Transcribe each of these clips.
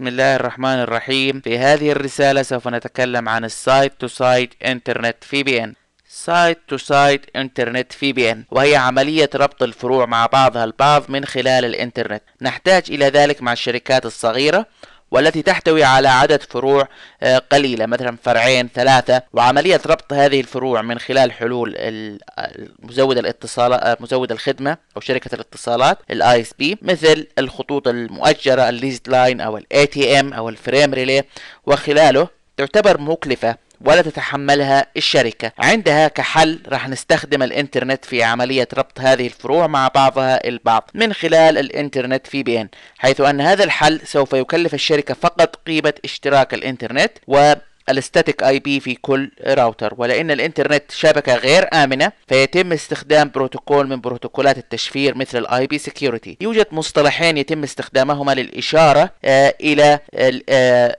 بسم الله الرحمن الرحيم في هذه الرسالة سوف نتكلم عن السايت تو سايت انترنت في بي ان سايت تو سايت انترنت في بي ان وهي عملية ربط الفروع مع بعضها البعض من خلال الانترنت نحتاج إلى ذلك مع الشركات الصغيرة والتي تحتوي على عدد فروع آه، قليلة مثلا فرعين ثلاثة وعملية ربط هذه الفروع من خلال حلول مزود الاتصالات آه، مزود الخدمة أو شركة الاتصالات الاي اس بي مثل الخطوط المؤجرة الليزد لاين أو الاي تي ام أو الفريم ريلي وخلاله تعتبر مكلفة ولا تتحملها الشركة عندها كحل راح نستخدم الانترنت في عملية ربط هذه الفروع مع بعضها البعض من خلال الانترنت في بي ان حيث ان هذا الحل سوف يكلف الشركة فقط قيمة اشتراك الانترنت و الستاتيك اي بي في كل راوتر ولان الانترنت شبكه غير امنه فيتم استخدام بروتوكول من بروتوكولات التشفير مثل الاي بي سكيورتي يوجد مصطلحين يتم استخدامهما للاشاره آه، الى آه،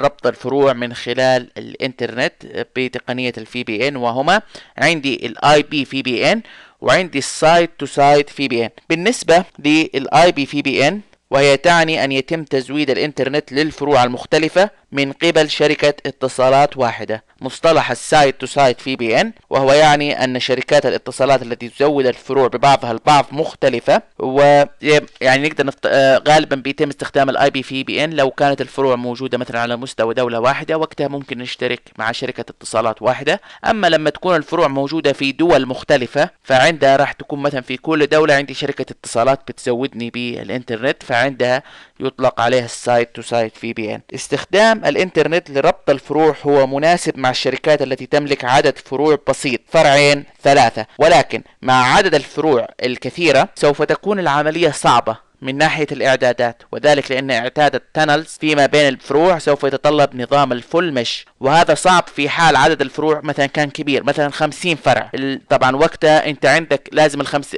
ربط الفروع من خلال الانترنت آه، بتقنيه الفي بي ان وهما عندي الاي بي في بي ان وعندي السايد تو سايد في بي ان بالنسبه للاي بي في بي ان وهي تعني أن يتم تزويد الإنترنت للفروع المختلفة من قبل شركة اتصالات واحدة مصطلح السايت تو سايت في بي ان وهو يعني أن شركات الاتصالات التي تزود الفروع ببعضها البعض مختلفة ويعني نقدر نفت... آه، غالبا بيتم استخدام الاي بي في بي ان لو كانت الفروع موجودة مثلا على مستوى دولة واحدة وقتها ممكن نشترك مع شركة اتصالات واحدة أما لما تكون الفروع موجودة في دول مختلفة فعندها راح تكون مثلا في كل دولة عندي شركة اتصالات بتزودني بالإنترنت فعندها يطلق عليها السايت تو سايت في بي ان استخدام الانترنت لربط الفروع هو مناسب مع الشركات التي تملك عدد فروع بسيط فرعين ثلاثة ولكن مع عدد الفروع الكثيرة سوف تكون العملية صعبة من ناحية الإعدادات وذلك لأن إعداد التنلز فيما بين الفروع سوف يتطلب نظام الفول مش وهذا صعب في حال عدد الفروع مثلا كان كبير مثلا 50 فرع طبعا وقتها أنت عندك لازم الخمس...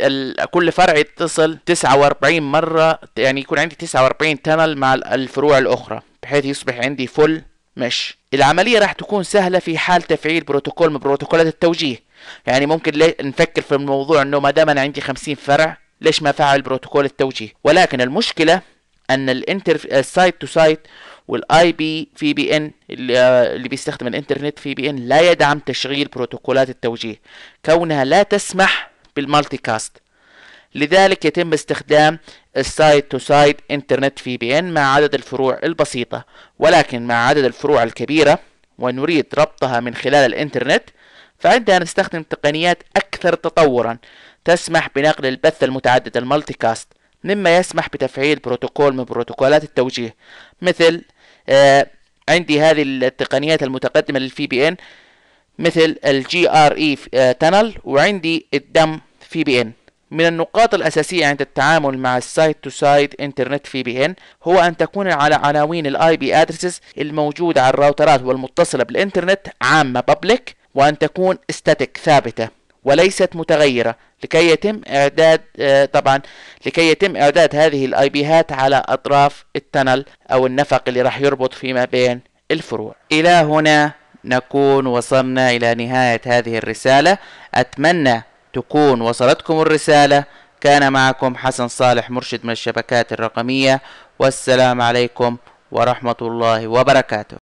كل فرع يتصل 49 مرة يعني يكون عندي 49 تنل مع الفروع الأخرى بحيث يصبح عندي فول مش العملية راح تكون سهلة في حال تفعيل بروتوكول من بروتوكولات التوجيه يعني ممكن نفكر في الموضوع انه ما دام انا عندي 50 فرع ليش ما فعل بروتوكول التوجيه ولكن المشكله ان الانتر سايت تو سايت والاي بي في بي ان اللي بيستخدم الانترنت في بي ان لا يدعم تشغيل بروتوكولات التوجيه كونها لا تسمح بالمالتي كاست لذلك يتم استخدام السايت تو سايت انترنت في بي ان مع عدد الفروع البسيطة ولكن مع عدد الفروع الكبيرة ونريد ربطها من خلال الانترنت فعندها نستخدم تقنيات أكثر أكثر تطورا تسمح بنقل البث المتعدد المالتي كاست مما يسمح بتفعيل بروتوكول من بروتوكولات التوجيه مثل آه عندي هذه التقنيات المتقدمة للفي بي ان مثل الجي ار اي آه، تنل وعندي الدم في بي ان من النقاط الأساسية عند التعامل مع السايت تو سايت انترنت في بي ان هو أن تكون على عناوين الاي بي ادرسز الموجودة على الراوترات والمتصلة بالانترنت عامة بابليك وأن تكون استاتيك ثابتة وليست متغيرة لكي يتم إعداد آه، طبعا لكي يتم إعداد هذه الأي بيهات على أطراف التنل أو النفق اللي راح يربط فيما بين الفروع إلى هنا نكون وصلنا إلى نهاية هذه الرسالة أتمنى تكون وصلتكم الرسالة كان معكم حسن صالح مرشد من الشبكات الرقمية والسلام عليكم ورحمة الله وبركاته